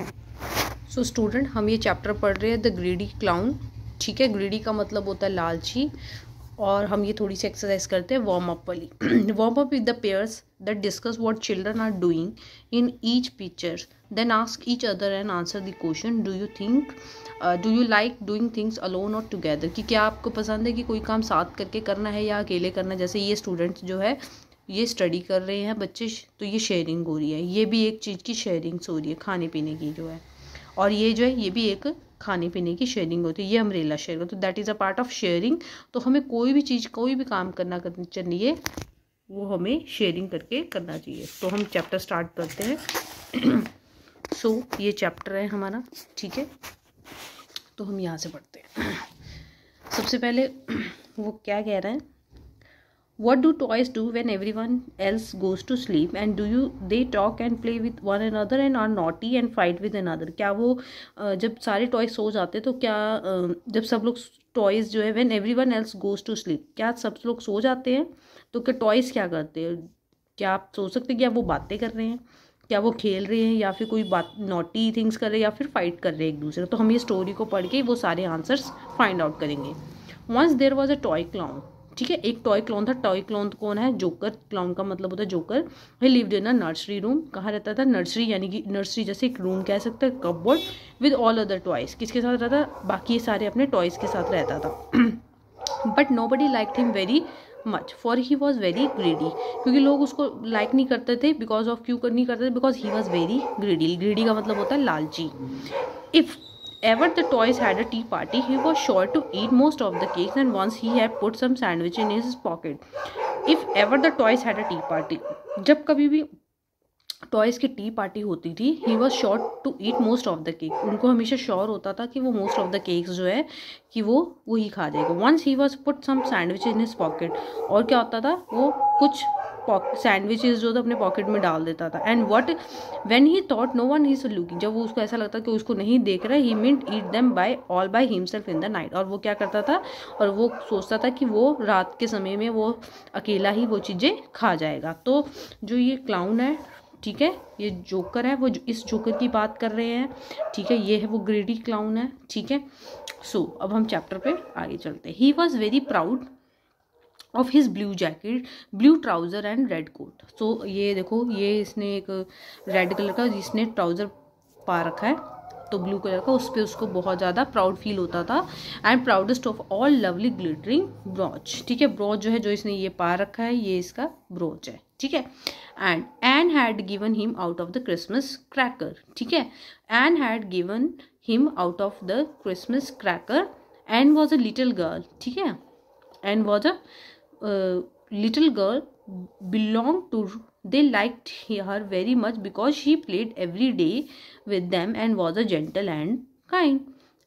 सो so, student हम ये chapter पढ़ रहे हैं द ग्रीडी क्लाउन ठीक है ग्रीडी का मतलब होता है लालची और हम ये थोड़ी सी एक्सरसाइज करते हैं वार्म अप वाली warm up with the pairs that discuss what children are doing in each picture then ask each other and answer the question do you think do you like doing things alone और together कि क्या आपको पसंद है कि कोई काम साथ करके करना है या अकेले करना है? जैसे ये स्टूडेंट्स जो है ये स्टडी कर रहे हैं बच्चे तो ये शेयरिंग हो रही है ये भी एक चीज़ की शेयरिंग्स हो रही है खाने पीने की जो है और ये जो है ये भी एक खाने पीने की शेयरिंग होती है ये अमरेला शेयर तो that is a part of sharing तो हमें कोई भी चीज़ कोई भी काम करना चाहिए वो हमें शेयरिंग करके करना चाहिए तो हम चैप्टर स्टार्ट करते हैं सो so, ये चैप्टर है हमारा ठीक है तो हम यहाँ से पढ़ते हैं सबसे पहले वो क्या कह रहे हैं what do toys do when everyone else goes to sleep and do you they talk and play with one another and are naughty and fight with another क्या वो जब सारे toys सो जाते तो क्या जब सब लोग toys जो है when everyone else goes to sleep क्या सब लोग सो जाते हैं तो क्या toys क्या करते हैं क्या आप सोच सकते हैं क्या वो बातें कर रहे हैं क्या वो खेल रहे हैं या फिर कोई बात नोटी थिंग्स कर रहे हैं या फिर फाइट कर रहे हैं एक दूसरे तो हम ये स्टोरी को पढ़ के वो सारे आंसर्स फाइंड आउट करेंगे once there was a toy clown ठीक है एक टॉय क्लोन था टॉय क्लोन कौन है जोकर क्लाउन का मतलब होता है जोकर ही live in a nursery room कहाँ रहता था नर्सरी यानी कि नर्सरी जैसे एक रूम कह सकते हैं cupboard with all other toys किसके साथ रहता बाकी सारे अपने टॉयज़ के साथ रहता था but nobody like him very much for he was very greedy क्योंकि लोग उसको लाइक like नहीं करते थे बिकॉज ऑफ क्यों नहीं करते थे because he was very greedy greedy का मतलब होता है लालची if ever the toys had a tea party, he was sure to eat most of the cakes and once he had put some sandwich in his pocket. If ever the toys had a tea party. जब कभी भी toys की T party होती थी he was sure to eat most of the cake उनको हमेशा sure होता था कि वो मोस्ट ऑफ द केक्स जो है कि वो वही खा जाएगा once he was put some sandwich in his pocket और क्या होता था वो कुछ सैंडविचेस जो था तो अपने पॉकेट में डाल देता था and what when he thought no one is looking जब वो उसको ऐसा लगता कि उसको नहीं देख रहा he meant eat them by all by himself in the night और वो क्या करता था और वो सोचता था कि वो रात के समय में वो अकेला ही वो चीज़ें खा जाएगा तो जो ये क्लाउन है ठीक है ये जोकर है वो जो, इस जोकर की बात कर रहे हैं ठीक है ये है वो ग्रेडी क्लाउन है ठीक है सो so, अब हम चैप्टर पे आगे चलते हैं he was very proud of his blue jacket blue trouser and red coat so ये देखो ये इसने एक रेड कलर का जिसने ट्राउज़र पा रखा है तो ब्लू कलर का उस पर उसको बहुत ज़्यादा प्राउड फील होता था and proudest of all lovely glittering brooch ठीक है ब्रॉच जो है जो इसने ये पा रखा है ये इसका ब्रॉच है ठीक है and Ann had given him out of the Christmas cracker ठीक है Ann had given him out of the Christmas cracker Ann was a little girl ठीक है Ann was a uh, little girl belonged to they liked her very much because she played every day with them and was a gentle and kind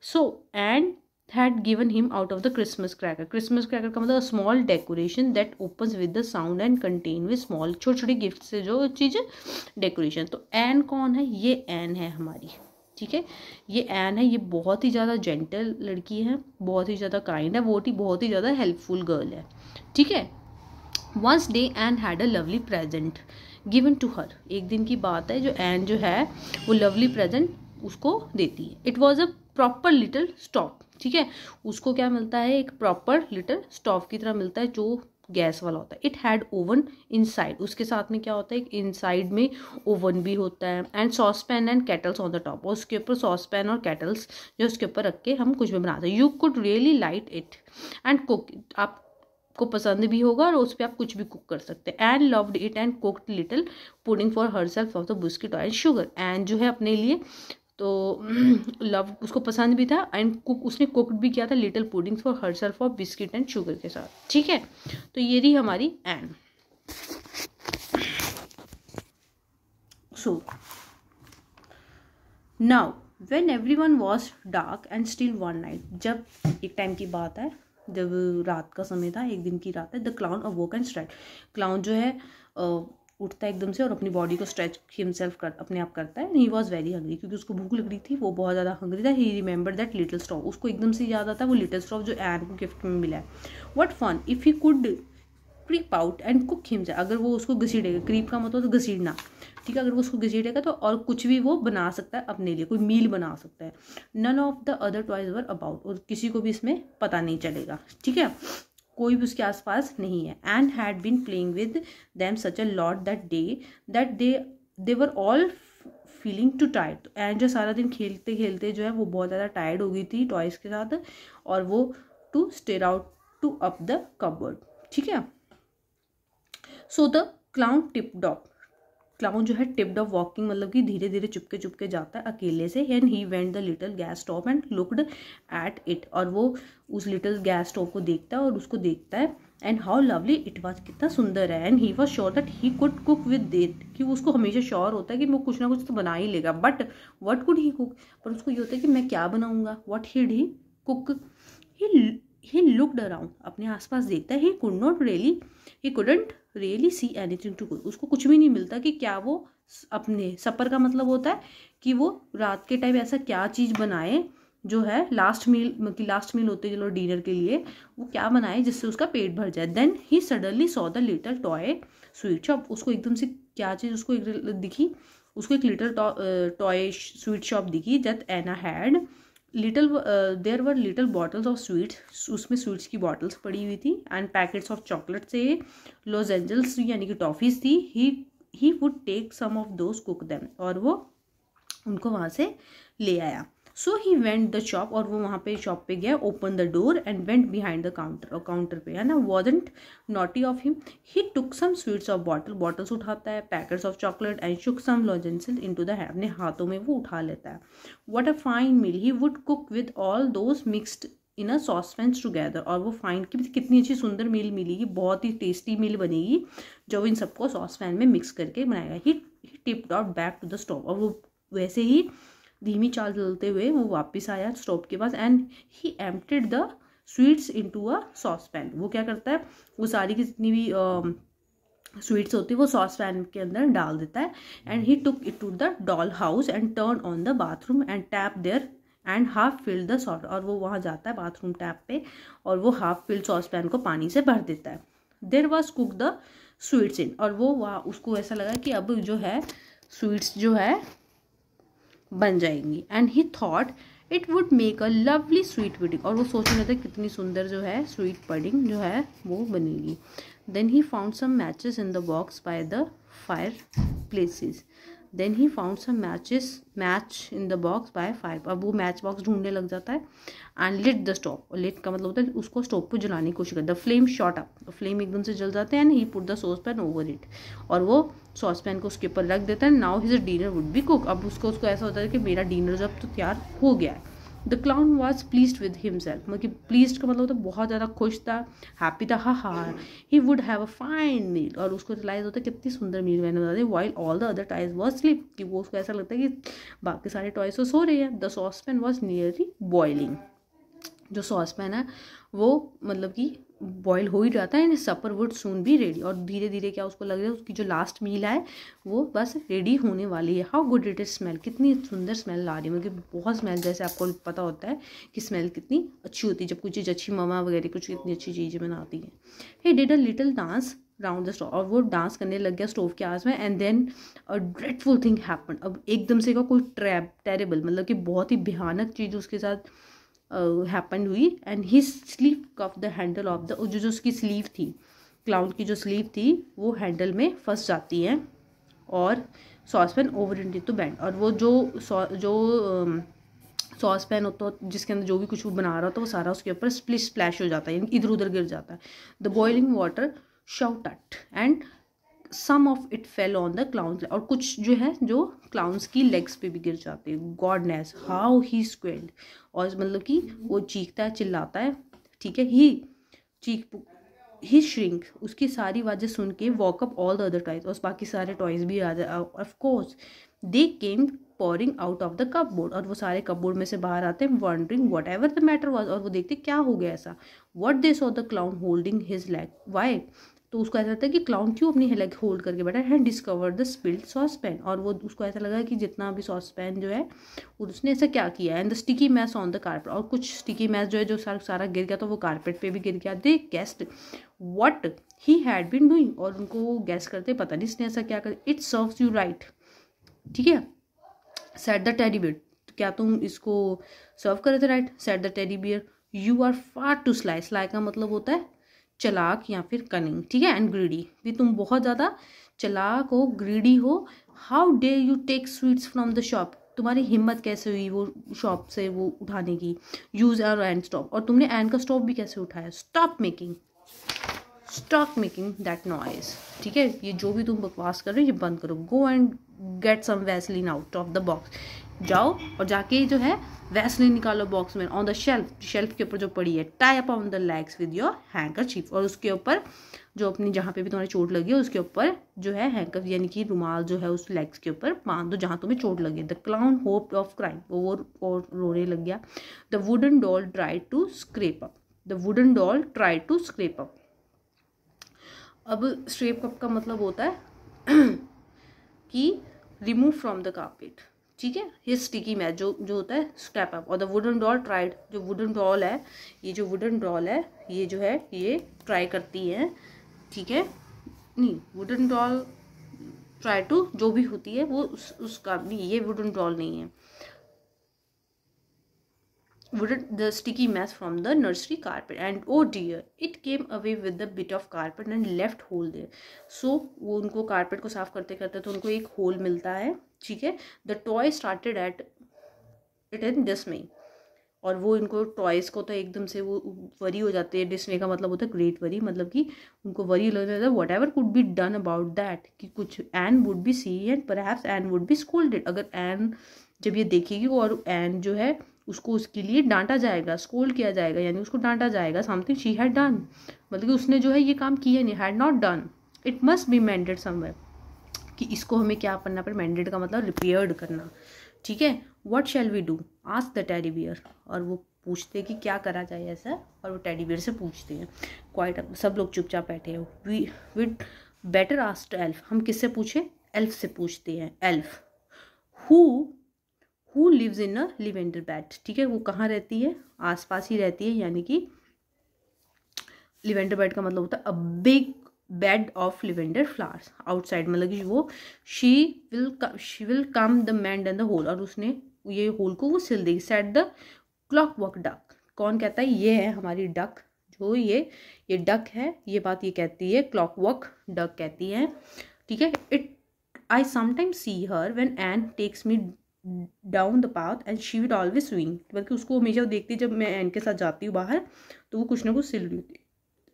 so and had given him out of the christmas cracker christmas cracker का मतलब small decoration that opens with the sound and contain with small छोटे छोटे gift से जो चीज़ decoration तो N कौन है ये एन है हमारी ठीक है ये एन है ये बहुत ही ज़्यादा जेंटल लड़की है बहुत ही ज़्यादा काइंड है बहुत ही बहुत ही ज़्यादा हेल्पफुल गर्ल है ठीक है once day Ann had a lovely present given to her एक दिन की बात है जो एन जो है वो लवली प्रेजेंट उसको देती है it was a proper little stove ठीक है उसको क्या मिलता है एक प्रॉपर लिटल स्टॉप की तरह मिलता है जो गैस वाला होता है इट हैड ओवन इनसाइड उसके साथ में क्या होता है इनसाइड में ओवन भी होता है and saucepan and kettles on the top और उसके ऊपर सॉस पैन और केटल्स जो उसके ऊपर रख के हम कुछ भी बनाते हैं you could really light it and cook आप को पसंद भी होगा और उस पर आप कुछ भी कुक कर सकते हैं and loved it and cooked little pudding for herself of the biscuit and sugar and जो है अपने लिए तो लव उसको पसंद भी था एंड कुक उसने कुकड भी किया था little puddings for herself और बिस्किट एंड शुगर के साथ ठीक है तो ये रही हमारी Ann so now when everyone was dark and still one night जब एक टाइम की बात है जब रात का समय था एक दिन की रात है the clown awoke and straight clown जो है uh, उठता है एकदम से और अपनी बॉडी को स्ट्रेच हिमसेल्फ कर अपने आप करता है ही वॉज वेरी हंग्री क्योंकि उसको भूख लग रही थी वो बहुत ज़्यादा हंग्री था he remember that little stove उसको एकदम से याद आता है वो लिटल स्टॉव जो एन को गिफ्ट में मिला है what fun if he could creep out and cook से अगर वो उसको घसीटेगा क्रीप का मतलब तो घसीटना ठीक है अगर वो उसको घसीटेगा तो और कुछ भी वो बना सकता है अपने लिए कोई मील बना सकता है none of the other toys were about और किसी को भी इसमें पता नहीं चलेगा ठीक है कोई भी उसके आसपास नहीं है Ann had been playing with them such a lot that day that day they were all feeling too tired and जो सारा दिन खेलते खेलते जो है वो बहुत ज़्यादा टायर्ड हो गई थी टॉयज के साथ और वो to stir out to up the cupboard ठीक है so the clown tiptoed clown जो है टिप्ड ऑफ वॉकिंग मतलब कि धीरे धीरे चुपके चुपके जाता है अकेले से and he went the little gas stove and looked at it और वो उस लिटल गैस स्टोव को देखता है और उसको देखता है and how lovely it was कितना सुंदर है and he was sure that he could cook with that कि उसको हमेशा श्योर होता है कि वो कुछ ना कुछ तो बना ही लेगा but what could he cook पर उसको ये होता है कि मैं क्या बनाऊँगा what he'd he cook he he looked around अपने आसपास देखता है he could not really he couldn't really see anything to go उसको कुछ भी नहीं मिलता कि क्या वो अपने सफ़र का मतलब होता है कि वो रात के टाइम ऐसा क्या चीज़ बनाए जो है लास्ट मील की लास्ट मील होते जो डिनर के लिए वो क्या बनाए जिससे उसका पेट भर जाए then he suddenly saw the little toy sweet shop उसको एकदम से क्या चीज़ उसको एक दिखी उसको एक लिटल टॉय स्वीट शॉप दिखी that Ann had little there were little bottles of sweets उसमें स्वीट्स की बॉटल्स पड़ी हुई थी एंड पैकेट्स ऑफ चॉकलेट से लॉस एंजल्स यानी कि टॉफ़ीज थी he he would take some of those cook them और वो उनको वहाँ से ले आया so he went the shop और वो वहाँ पे शॉप पे गया open the door and went behind the counter और काउंटर पे है ना wasn't naughty of him he took some sweets off bottle bottles उठाता है packets of chocolate and shook some lozenges into the अपने हाथों में वो उठा लेता है what a fine meal he would cook with all those mixed in a sauce saucepans together और वो फाइन की मतलब कितनी अच्छी सुंदर मील मिलेगी बहुत ही टेस्टी मील बनेगी जो इन सबको सॉस पैन में मिक्स करके बनाएगा he tiptoed back to the stove और वो वैसे ही धीमी चाल चलते हुए वो वापस आया स्टोव के पास and he emptied the sweets into a saucepan वो क्या करता है वो सारी की जितनी भी uh, स्वीट्स होती है वो सॉस पैन के अंदर डाल देता है and he took it to the doll house and turn on the bathroom and tap there and half fill the sauce और वो वहाँ जाता है बाथरूम टैप पे और वो हाफ फिल्ड सॉस पैन को पानी से भर देता है there was cook the sweets in और वो वहाँ उसको ऐसा लगा कि अब जो है स्वीट्स जो है बन जाएंगी and he thought it would make a lovely sweet pudding और वो सोच रहे थे कितनी सुंदर जो है स्वीट पुडिंग जो है वो बनेगी then he found some matches in the box by the fireplaces then he found some matches match in the box by five अब वो मैच बॉक्स ढूंढने लग जाता है एंड लिट द स्टॉप और लिट का मतलब होता है उसको स्टॉप को जलाने की कोशिश कर the flame shot up flame एकदम से जल जाते हैं and he put the saucepan over it और वो सॉस पैन को उसके ऊपर रख देता है now his dinner would be cook अब उसको उसको ऐसा होता है कि मेरा डिनर जब तो तैयार हो गया है the clown was pleased with himself मतलब प्लीज का मतलब होता है बहुत ज़्यादा खुश था हैप्पी था हा हा he would have a fine meal और उसको रिलाइज होता है कितनी सुंदर मील मैंने बता दी while all the other toys was slip कि वो उसको ऐसा लगता है कि बाकी सारे टॉयज तो सो रहे हैं the saucepan was nearly boiling जो सॉस पैन है वो मतलब कि बॉयल हो ही जाता है एंड सपर वुड सून भी रेडी और धीरे धीरे क्या उसको लग रहा है उसकी जो लास्ट मील है वो बस रेडी होने वाली है how good it is smell कितनी सुंदर स्मेल आ रही है मतलब बहुत स्मेल जैसे आपको पता होता है कि स्मेल कितनी अच्छी होती है जब कुछ चीज़ अच्छी ममा वगैरह कुछ इतनी अच्छी चीज़ें बनाती है he did a little dance round the stove और वो डांस करने लग गया स्टोव के आस में and then a dreadful thing happen अब एकदम से का कोई ट्रैप टेरेबल मतलब कि बहुत ही भयानक चीज़ उसके साथ हैपन हुई and he sleeve cuff the handle of the जो जो उसकी स्लीव थी क्लाउन की जो स्लीव थी वो हैंडल में फंस जाती है और सॉस पैन ओवर इंटी तो बैंड और वो जो सौ जो सॉस um, पैन होता है जिसके अंदर जो भी कुछ वो बना रहा था वो सारा उसके ऊपर स्प्लिश स्प्लैश हो जाता है इधर उधर गिर जाता है the boiling water shout and some of it fell on the clowns और कुछ जो है जो क्लाउंस की लेग्स पे भी गिर जाते हैं गॉडनेस हाउ ही स्क्वेल्ड और मतलब कि वो चीखता है चिल्लाता है ठीक है ही चीख ही श्रिंक उसकी सारी आवाज़ें सुन के woke up all the other toys और बाकी सारे टॉयज भी आ जाए of course they came pouring out of the cupboard और वो सारे कप बोर्ड में से बाहर आते हैं wondering whatever the matter was और वो देखते क्या हो गया ऐसा what they saw the clown holding his leg why तो उसको ऐसा लगता है कि क्लाउन क्यों अपनी हेलग होल्ड करके बैठा है discover the spilled saucepan और वो उसको ऐसा लगा कि जितना भी सॉस पैन जो है उसने ऐसा क्या किया and the sticky mess on the carpet और कुछ स्टिकी मैस जो है जो सारा सारा गिर गया तो वो कारपेट पे भी गिर गया they guessed what he had been doing और उनको गैस करते पता नहीं इसने ऐसा क्या कर इट सर्व यू राइट ठीक है सेट द टेडी बियर क्या तुम इसको सर्व कर रहे थे right said the teddy bear you are far too slice like का मतलब होता है चलाक या फिर कनिंग ठीक है एंड ग्रीडी भी तुम बहुत ज़्यादा चलाक हो ग्रीडी हो how dare you take sweets from the shop तुम्हारी हिम्मत कैसे हुई वो शॉप से वो उठाने की यूज़ आर एंड स्टॉप और तुमने एंड का स्टॉप भी कैसे उठाया stop making stop making that noise ठीक है ये जो भी तुम बकवास कर रहे हो ये बंद करो go and get some Vaseline out of the box जाओ और जाके जो है वैसलिन निकालो बॉक्स में ऑन द शेल्फ शेल्फ के ऊपर जो पड़ी है tie up on the legs with your hanky और उसके ऊपर जो अपनी जहाँ पे भी तुम्हारी चोट लगी है उसके ऊपर जो है हैंकर यानी कि रुमाल जो है उस लेग्स के ऊपर बांध दो जहाँ तुम्हें चोट लगी the clown hopped off crying वो वो और रोने लग गया the wooden doll try to scrape up the wooden doll try to scrape up अब स्क्रेप अप का मतलब होता है कि रिमूव फ्रॉम द कार्पेट ठीक है ये स्टिकी मैच जो जो होता है स्टेप अप और द वुडन डॉल ट्राइड जो वुडन डॉल है ये जो वुडन डॉल है ये जो है ये ट्राई करती है ठीक है नहीं वुडन डॉल ट्राई टू जो भी होती है वो उस उसका नहीं ये वुडन डॉल नहीं है wooden the sticky match from the nursery carpet and oh dear it came away with the bit of carpet and left hole there so वो उनको कारपेट को साफ करते करते तो उनको एक होल मिलता है ठीक है the toy started at it in dismay और वो इनको टॉयज़ को तो एकदम से वो वरी हो जाते हैं डिस्मे का मतलब होता है ग्रेट वरी मतलब कि उनको वरी लग जाता है whatever could be done about that कि कुछ Ann would be see and poor Ann would be scolded अगर एन जब ये देखेगी और एन जो है उसको उसके लिए डांटा जाएगा स्कोल्ड किया जाएगा यानी उसको डांटा जाएगा समथिंग शी हैड डन मतलब कि उसने जो है ये काम किया नहीं had not done it must be mended somewhere कि इसको हमें क्या करना पड़े मैंडेड का मतलब रिपेयर्ड करना ठीक है what shall we do ask the teddy bear और वो पूछते हैं कि क्या करा जाए ऐसा और वो टेडी बियर से पूछते हैं क्वाइट सब लोग चुपचाप बैठे हो we we'd better asked elf हम किससे पूछें एल्फ से पूछते हैं elf who who lives in a lavender bed ठीक है वो कहाँ रहती है आसपास ही रहती है यानी कि लिवेंडर बैट का मतलब होता है a big bed of lavender flowers outside मतलब कि वो she will she will come the man done the hole और उसने ये होल को वो सिल देगी said the clockwork duck कौन कहता है ये है हमारी डक जो ये ये डक है ये बात ये कहती है क्लॉक वर्क डक कहती है ठीक है it I sometime see her when Ann takes me down the path and she would always swing बल्कि उसको हमेशा देखती जब मैं एन के साथ जाती हूँ बाहर तो वो कुछ ना कुछ सिल रही होती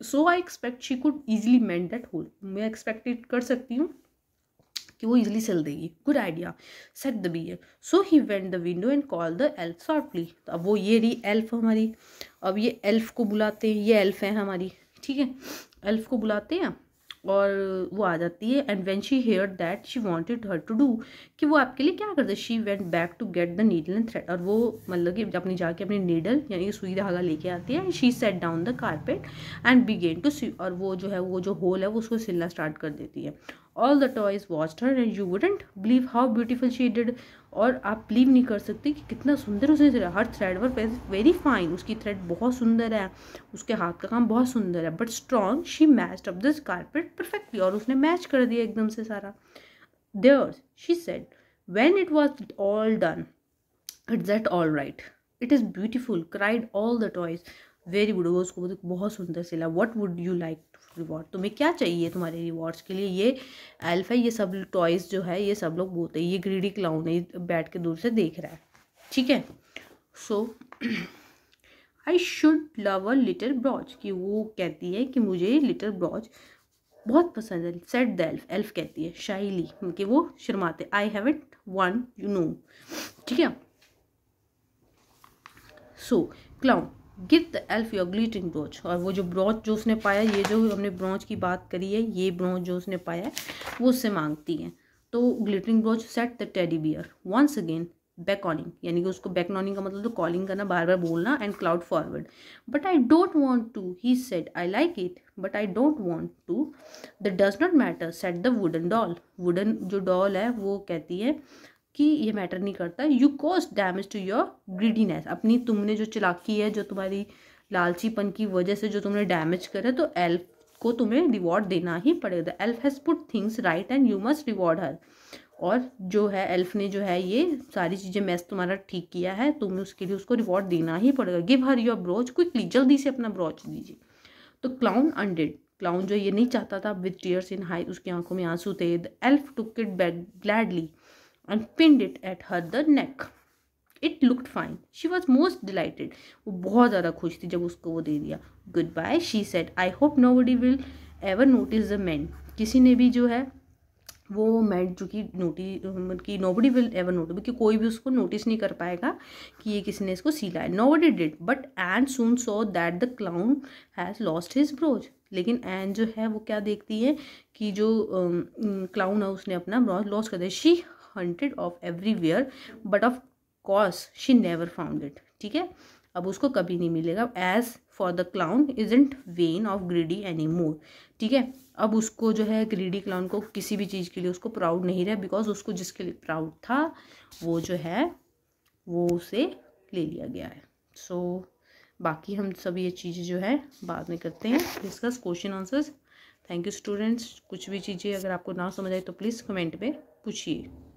so I expect she could easily mend that hole मैं एक्सपेक्टेड कर सकती हूँ कि वो इजिली सिल देगी good idea said the bear so he went the window and call the elf shortly तो अब वो ये रही एल्फ हमारी अब ये एल्फ को बुलाते हैं ये एल्फ है हमारी ठीक है एल्फ को बुलाते हैं और वो आ जाती है and when she hear that she wanted her to do कि वो आपके लिए क्या कर दे she went back to get the needle and thread और वो मतलब कि अपनी जाके अपनी नीडल यानी कि सुई धागा लेके आती है and she sat down the carpet and began to sew और वो जो है वो जो होल है वो उसको सिलना स्टार्ट कर देती है all the toys watched her and you wouldn't believe how beautiful she did और आप बिलीव नहीं कर सकते कि कितना सुंदर उसने her thread work very fine उसकी थ्रेड बहुत सुंदर है उसके हाथ का काम बहुत सुंदर है but strong she matched up this carpet perfectly और उसने मैच कर दिया एकदम से सारा there's she said when it was all done it's that all right it is beautiful cried all the toys very good वो उसको बोलते बहुत सुंदर सिला what would you like reward तुम्हें क्या चाहिए तुम्हारे रिवॉर्ड्स के लिए ये एल्फा ये सब टॉयज़ जो है ये सब लोग बोलते हैं ये ग्रीडी क्लाउन है बैठ के दूर से देख रहा है ठीक है so I should love a little brooch कि वो कहती है कि मुझे लिटल ब्रॉच बहुत पसंद है सेट द एल्फ एल्फ कहती है शाइली कि वो शर्माते I have it one you know ठीक है so clown give the elf your glittering brooch और वो जो ब्रोच जो उसने पाया ये जो हमने ब्रोच की बात करी है ये ब्रोच जो उसने पाया है वो उससे मांगती है तो glittering brooch said the teddy bear once again back owning यानी कि उसको बैक ऑनिंग का मतलब तो कॉलिंग करना बार बार बोलना and clown forward but I don't want to he said I like it but I don't want to the does not matter said the wooden doll wooden जो डॉल है वो कहती है कि ये मैटर नहीं करता you cause damage to your greediness अपनी तुमने जो चलाकी है जो तुम्हारी लालचीपन की वजह से जो तुमने डैमेज करे तो एल्फ को तुम्हें रिवॉर्ड देना ही पड़ेगा elf has put things right and you must reward her और जो है एल्फ ने जो है ये सारी चीज़ें मैस तुम्हारा ठीक किया है तुम्हें उसके लिए उसको रिवॉर्ड देना ही पड़ेगा give her your brooch quickly जल्दी से अपना ब्रोच दीजिए तो क्लाउन अनडेड क्लाउन जो ये नहीं चाहता था विद टीयर्स इन हाई उसकी आंखों में आंसू थे the elf took it back gladly and pinned it at her the neck. It looked fine. She was most delighted. वो बहुत ज़्यादा खुश थी जब उसको वो दे दिया goodbye she said I hope nobody will ever notice the mend किसी ने भी जो है वो मैट जो कि नोटिस मतलब कि nobody will ever notice कि कोई भी उसको नोटिस नहीं कर पाएगा कि ये किसी ने इसको सीला है nobody did but and soon saw that the clown has lost his brooch लेकिन एन जो है वो क्या देखती है कि जो क्लाउन uh, है उसने अपना ब्रॉज लॉस कर दिया she hunted of everywhere but of course she never found it ठीक है अब उसको कभी नहीं मिलेगा as for the clown is isn't when of greedy anymore ठीक है अब उसको जो है ग्रीडी क्लाउन को किसी भी चीज़ के लिए उसको प्राउड नहीं रहा बिकॉज उसको जिसके लिए प्राउड था वो जो है वो उसे ले लिया गया है सो so, बाकी हम सब ये चीज़ें जो है बाद में करते हैं discuss question answers thank you students कुछ भी चीज़ें अगर आपको ना समझ आए तो प्लीज़ कमेंट में पूछिए